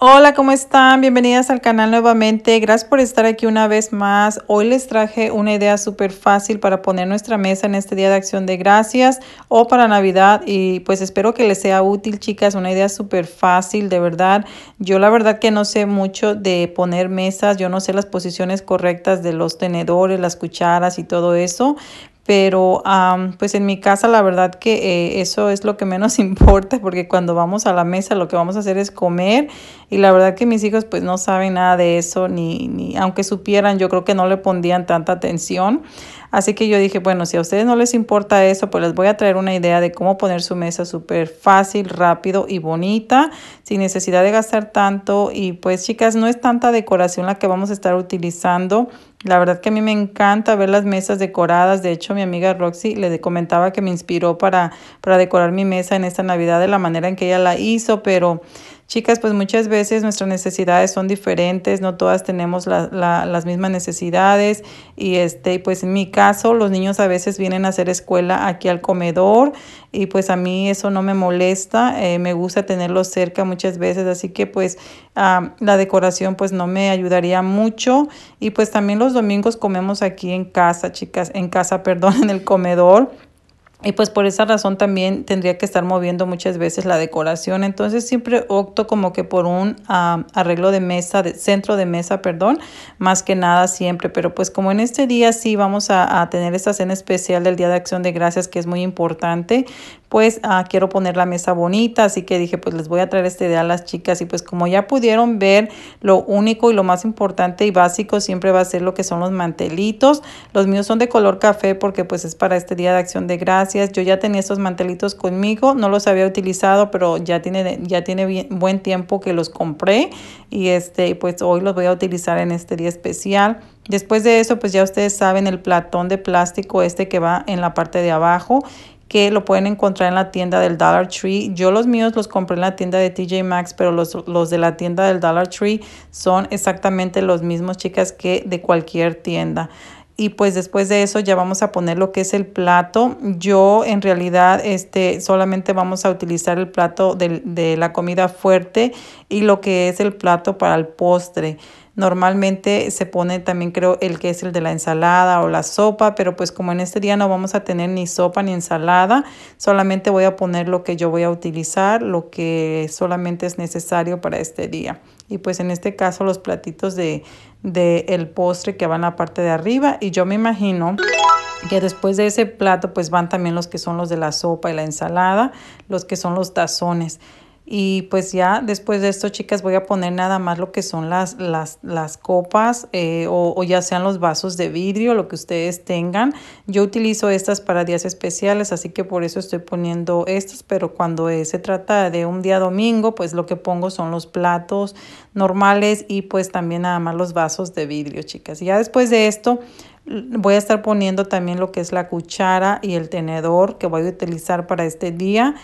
Hola, ¿cómo están? Bienvenidas al canal nuevamente. Gracias por estar aquí una vez más. Hoy les traje una idea súper fácil para poner nuestra mesa en este Día de Acción de Gracias o para Navidad y pues espero que les sea útil, chicas. Una idea súper fácil, de verdad. Yo la verdad que no sé mucho de poner mesas. Yo no sé las posiciones correctas de los tenedores, las cucharas y todo eso, pero pues en mi casa la verdad que eh, eso es lo que menos importa porque cuando vamos a la mesa lo que vamos a hacer es comer y la verdad que mis hijos pues no saben nada de eso ni, ni aunque supieran yo creo que no le pondían tanta atención así que yo dije bueno si a ustedes no les importa eso pues les voy a traer una idea de cómo poner su mesa súper fácil rápido y bonita sin necesidad de gastar tanto y pues chicas no es tanta decoración la que vamos a estar utilizando la verdad que a mí me encanta ver las mesas decoradas. De hecho, mi amiga Roxy le comentaba que me inspiró para, para decorar mi mesa en esta Navidad de la manera en que ella la hizo, pero Chicas, pues muchas veces nuestras necesidades son diferentes, no todas tenemos las mismas necesidades y este, pues en mi caso los niños a veces vienen a hacer escuela aquí al comedor y pues a mí eso no me molesta, eh, me gusta tenerlos cerca muchas veces, así que pues la decoración pues no me ayudaría mucho y pues también los domingos comemos aquí en casa, chicas, en casa, perdón, en el comedor. Y pues por esa razón también tendría que estar moviendo muchas veces la decoración. Entonces siempre opto como que por un arreglo de mesa, de, centro de mesa, perdón, más que nada siempre. Pero pues como en este día sí vamos a, a tener esta cena especial del Día de Acción de Gracias que es muy importante, pues ah, quiero poner la mesa bonita, así que dije, pues les voy a traer este día a las chicas y pues como ya pudieron ver, lo único y lo más importante y básico siempre va a ser lo que son los mantelitos. Los míos son de color café porque pues es para este día de acción de gracias. Yo ya tenía estos mantelitos conmigo, no los había utilizado, pero ya tiene, ya tiene buen tiempo que los compré y este, pues hoy los voy a utilizar en este día especial. Después de eso, pues ya ustedes saben el platón de plástico este que va en la parte de abajo que lo pueden encontrar en la tienda del Dollar Tree. Yo los míos los compré en la tienda de TJ Maxx, pero los, los de la tienda del Dollar Tree son exactamente los mismos, chicas, que de cualquier tienda y pues después de eso ya vamos a poner lo que es el plato. Yo en realidad este, solamente vamos a utilizar el plato de la comida fuerte y lo que es el plato para el postre. Normalmente se pone también creo el que es el de la ensalada o la sopa, pero pues como en este día no vamos a tener ni sopa ni ensalada, solamente voy a poner lo que yo voy a utilizar, lo que solamente es necesario para este día y pues en este caso los platitos de, el postre que van la parte de arriba y yo me imagino que después de ese plato pues van también los que son los de la sopa y la ensalada, los que son los tazones. Y pues ya después de esto, chicas, voy a poner nada más lo que son las, las, copas eh, o, ya sean los vasos de vidrio, lo que ustedes tengan. Yo utilizo estas para días especiales, así que por eso estoy poniendo estas, pero cuando se trata de un día domingo, pues lo que pongo son los platos normales y pues también nada más los vasos de vidrio, chicas. ya después de esto, voy a estar poniendo también lo que es la cuchara y el tenedor que voy a utilizar para este día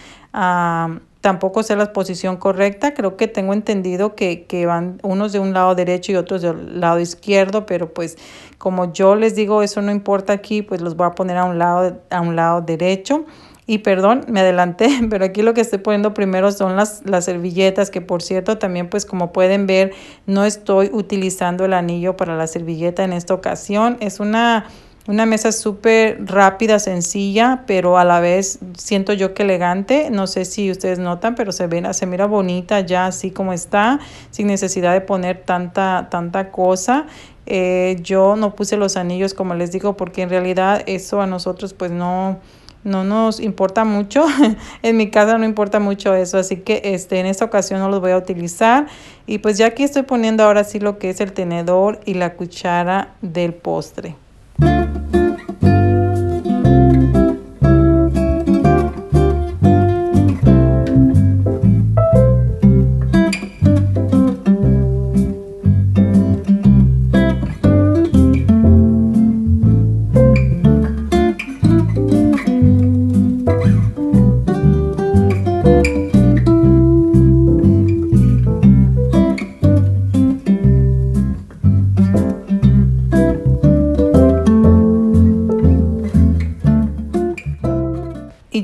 tampoco sé la posición correcta. Creo que tengo entendido que, que, van unos de un lado derecho y otros del lado izquierdo, pero pues como yo les digo, eso no importa aquí, pues los voy a poner a un lado, a un lado derecho. Y perdón, me adelanté, pero aquí lo que estoy poniendo primero son las, las servilletas, que por cierto también pues como pueden ver no estoy utilizando el anillo para la servilleta en esta ocasión. Es una una mesa súper rápida, sencilla, pero a la vez siento yo que elegante. No sé si ustedes notan, pero se, ven, se mira bonita ya así como está, sin necesidad de poner tanta, tanta cosa. Eh, yo no puse los anillos, como les digo, porque en realidad eso a nosotros pues no no nos importa mucho. en mi casa no importa mucho eso, así que este, en esta ocasión no los voy a utilizar. Y pues ya aquí estoy poniendo ahora sí lo que es el tenedor y la cuchara del postre. Thank you.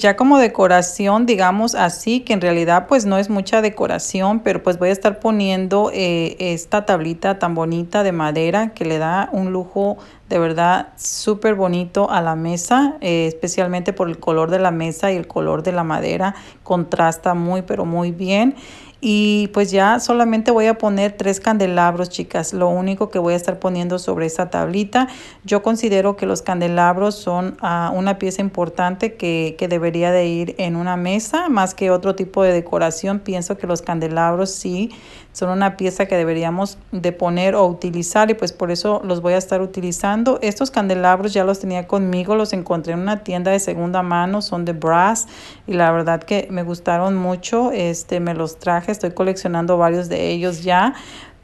ya como decoración, digamos así, que en realidad pues no es mucha decoración, pero pues voy a estar poniendo eh, esta tablita tan bonita de madera que le da un lujo de verdad súper bonito a la mesa, eh, especialmente por el color de la mesa y el color de la madera, contrasta muy pero muy bien. Y pues ya solamente voy a poner tres candelabros, chicas. Lo único que voy a estar poniendo sobre esta tablita. Yo considero que los candelabros son ah, una pieza importante que, debería de ir en una mesa. Más que otro tipo de decoración, pienso que los candelabros sí son una pieza que deberíamos de poner o utilizar. Y pues por eso los voy a estar utilizando. Estos candelabros ya los tenía conmigo. Los encontré en una tienda de segunda mano. Son de brass. Y la verdad que me gustaron mucho. Este, me los traje estoy coleccionando varios de ellos ya.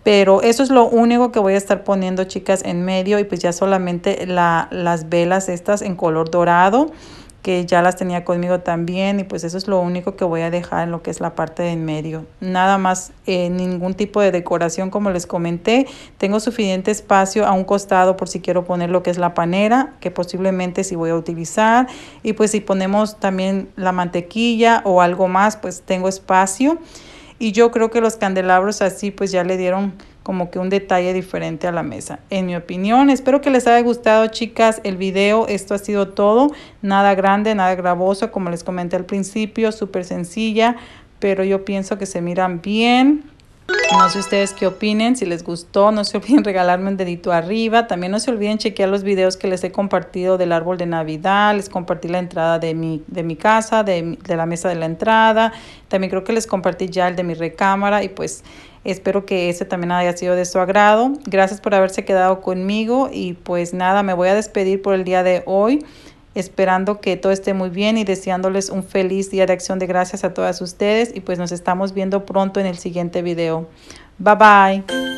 Pero eso es lo único que voy a estar poniendo, chicas, en medio. Y pues ya solamente las velas estas en color dorado que ya las tenía conmigo también y pues eso es lo único que voy a dejar en lo que es la parte de en medio. Nada más, eh, ningún tipo de decoración como les comenté. Tengo suficiente espacio a un costado por si quiero poner lo que es la panera, que posiblemente si voy a utilizar. Y pues si ponemos también la mantequilla o algo más, pues tengo espacio. Y yo creo que los candelabros así pues ya le dieron como que un detalle diferente a la mesa. En mi opinión, espero que les haya gustado chicas el video. Esto ha sido todo. Nada grande, nada gravoso, como les comenté al principio, súper sencilla, pero yo pienso que se miran bien. No sé ustedes qué opinen, si les gustó, no se olviden regalarme un dedito arriba. También no se olviden chequear los videos que les he compartido del árbol de Navidad. Les compartí la entrada de mi, de mi casa, de, la mesa de la entrada. También creo que les compartí ya el de mi recámara y pues Espero que ese también haya sido de su agrado. Gracias por haberse quedado conmigo y pues nada, me voy a despedir por el día de hoy esperando que todo esté muy bien y deseándoles un feliz día de acción de gracias a todas ustedes y pues nos estamos viendo pronto en el siguiente video. Bye bye.